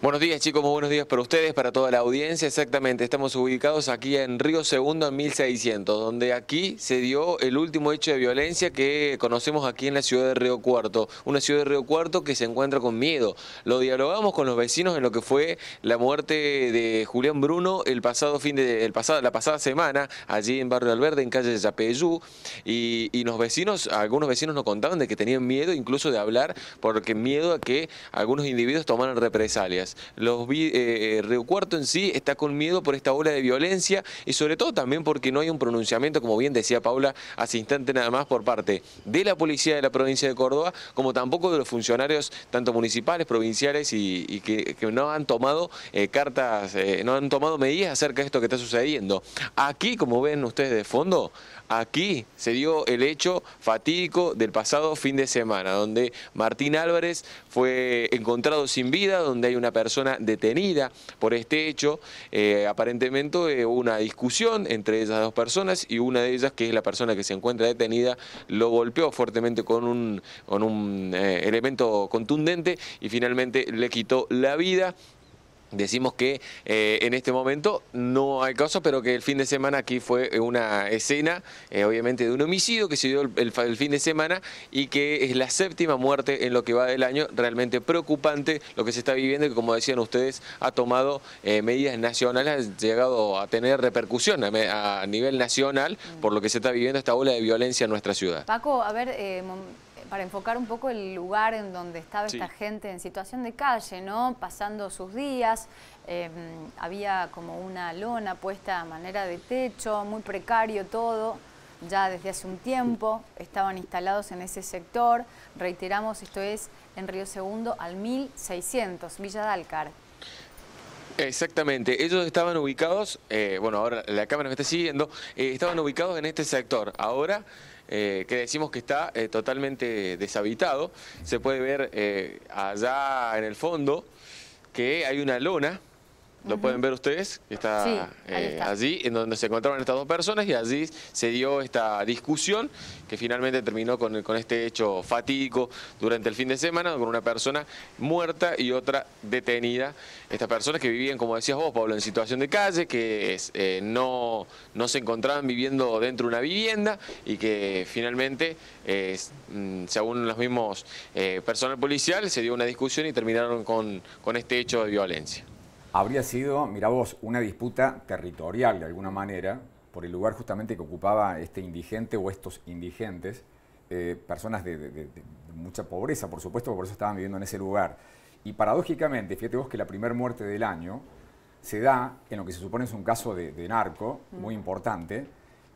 Buenos días chicos, muy buenos días para ustedes, para toda la audiencia. Exactamente, estamos ubicados aquí en Río Segundo en 1600, donde aquí se dio el último hecho de violencia que conocemos aquí en la ciudad de Río Cuarto. Una ciudad de Río Cuarto que se encuentra con miedo. Lo dialogamos con los vecinos en lo que fue la muerte de Julián Bruno el pasado fin de la pasada semana, allí en Barrio Alberde, en calle Yapeyú. Y, y los vecinos, algunos vecinos nos contaban de que tenían miedo incluso de hablar, porque miedo a que algunos individuos tomaran represalias. Los eh, eh, Río Cuarto en sí está con miedo por esta ola de violencia y sobre todo también porque no hay un pronunciamiento, como bien decía Paula hace instante nada más, por parte de la policía de la provincia de Córdoba, como tampoco de los funcionarios, tanto municipales, provinciales y, que, no han tomado eh, cartas, no han tomado medidas acerca de esto que está sucediendo. Aquí, como ven ustedes de fondo, aquí se dio el hecho fatídico del pasado fin de semana, donde Martín Álvarez fue encontrado sin vida, donde hay una persona detenida por este hecho. Eh, aparentemente hubo eh, una discusión entre esas dos personas y una de ellas, que es la persona que se encuentra detenida, lo golpeó fuertemente con un, con un eh, elemento contundente y finalmente le quitó la vida. Decimos que eh, en este momento no hay caso, pero que el fin de semana aquí fue eh, una escena, eh, obviamente, de un homicidio que se dio el, fin de semana y que es la séptima muerte en lo que va del año. Realmente preocupante lo que se está viviendo y que, como decían ustedes, ha tomado medidas nacionales, ha llegado a tener repercusión a, a, nivel nacional por lo que se está viviendo esta ola de violencia en nuestra ciudad. Paco, a ver para enfocar un poco el lugar en donde estaba esta gente en situación de calle, ¿no? Pasando sus días, em, había como una lona puesta a manera de techo, muy precario todo, ya desde hace un tiempo, estaban instalados en ese sector, reiteramos, esto es en Río Segundo al 1600, Villa de Exactamente, ellos estaban ubicados, eh, bueno, ahora la cámara me está siguiendo, eh, estaban ubicados en este sector, ahora eh, que decimos que está eh, totalmente deshabitado. Se puede ver eh, allá en el fondo que hay una lona lo pueden ver ustedes, está, eh, está, allí, en donde se encontraban estas dos personas y allí se dio esta discusión que finalmente terminó con, este hecho fatídico durante el fin de semana, con una persona muerta y otra detenida. Estas personas que vivían, como decías vos, Pablo, en situación de calle, que eh, no, no se encontraban viviendo dentro de una vivienda y que finalmente, eh, mm, según los mismos personal policiales, se dio una discusión y terminaron con este hecho de violencia habría sido, mira vos, una disputa territorial de alguna manera, por el lugar justamente que ocupaba este indigente o estos indigentes, eh, personas de, mucha pobreza, por supuesto, por eso estaban viviendo en ese lugar. Y paradójicamente, fíjate vos que la primera muerte del año se da en lo que se supone es un caso de, narco muy importante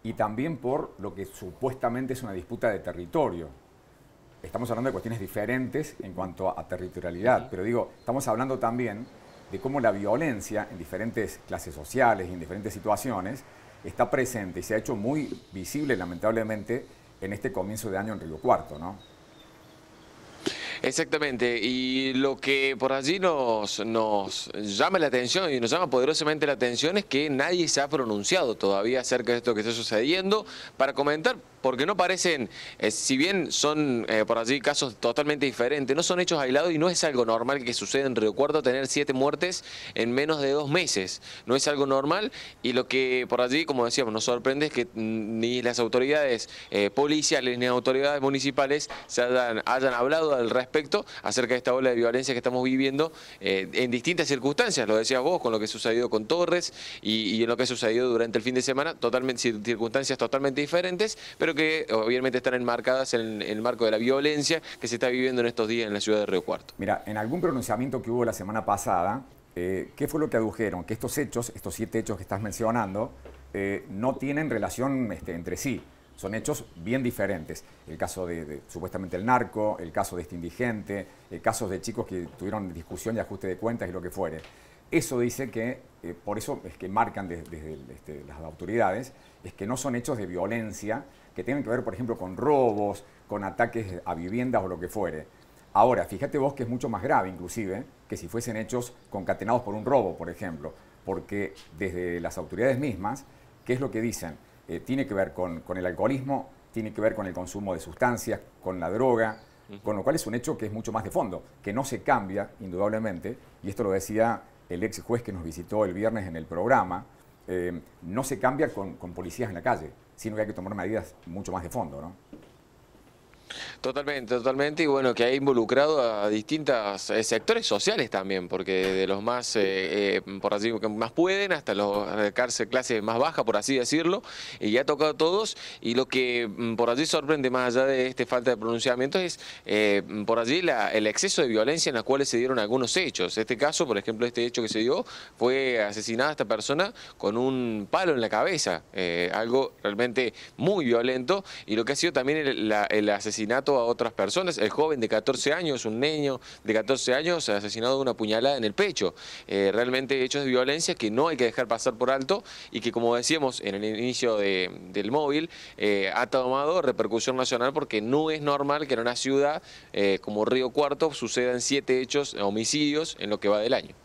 y también por lo que supuestamente es una disputa de territorio. Estamos hablando de cuestiones diferentes en cuanto a territorialidad, pero digo, estamos hablando también de cómo la violencia en diferentes clases sociales y en diferentes situaciones está presente y se ha hecho muy visible, lamentablemente, en este comienzo de año en Río Cuarto, Exactamente, y lo que por allí nos, nos llama la atención y nos llama poderosamente la atención es que nadie se ha pronunciado todavía acerca de esto que está sucediendo para comentar, porque no parecen, eh, si bien son eh, por allí casos totalmente diferentes, no son hechos aislados y no es algo normal que suceda en Río Cuarto tener siete muertes en menos de dos meses. No es algo normal y lo que por allí, como decíamos, nos sorprende es que ni las autoridades eh, policiales ni las autoridades municipales se hayan hablado al respecto acerca de esta ola de violencia que estamos viviendo eh, en distintas circunstancias, lo decías vos, con lo que ha sucedido con Torres y, en lo que ha sucedido durante el fin de semana, totalmente circunstancias totalmente diferentes, pero que obviamente están enmarcadas en, el marco de la violencia que se está viviendo en estos días en la ciudad de Río Cuarto. Mira, en algún pronunciamiento que hubo la semana pasada, eh, ¿qué fue lo que adujeron? Que estos hechos, estos siete hechos que estás mencionando, eh, no tienen relación este, entre sí son hechos bien diferentes. El caso de, supuestamente el narco, el caso de este indigente, eh, casos de chicos que tuvieron discusión y ajuste de cuentas y lo que fuere. Eso dice que, eh, por eso es que marcan desde, este, las autoridades, es que no son hechos de violencia que tienen que ver, por ejemplo, con robos, con ataques a viviendas o lo que fuere. Ahora, fíjate vos que es mucho más grave, inclusive, que si fuesen hechos concatenados por un robo, por ejemplo, porque desde las autoridades mismas, ¿qué es lo que dicen? Eh, tiene que ver con, el alcoholismo, tiene que ver con el consumo de sustancias, con la droga, con lo cual es un hecho que es mucho más de fondo, que no se cambia, indudablemente, y esto lo decía el ex juez que nos visitó el viernes en el programa, eh, no se cambia con, con policías en la calle, sino que hay que tomar medidas mucho más de fondo, ¿no? Totalmente, totalmente, y bueno, que ha involucrado a distintos eh, sectores sociales también, porque de los más, por eh, eh, por así más pueden hasta los clases más baja, por así decirlo, y ha tocado a todos, y lo que mm, por allí sorprende más allá de esta falta de pronunciamiento es mm, por allí la, el exceso de violencia en la cual se dieron algunos hechos. Este caso, por ejemplo, este hecho que se dio, fue asesinada esta persona con un palo en la cabeza, algo realmente muy violento, y lo que ha sido también el, la, el asesinato asesinato a otras personas. El joven de 14 años, un niño de 14 años, asesinado de una puñalada en el pecho. Eh, realmente hechos de violencia que no hay que dejar pasar por alto y que, como decíamos en el inicio del móvil, eh, ha tomado repercusión nacional porque no es normal que en una ciudad eh, como Río Cuarto sucedan siete hechos, homicidios en lo que va del año.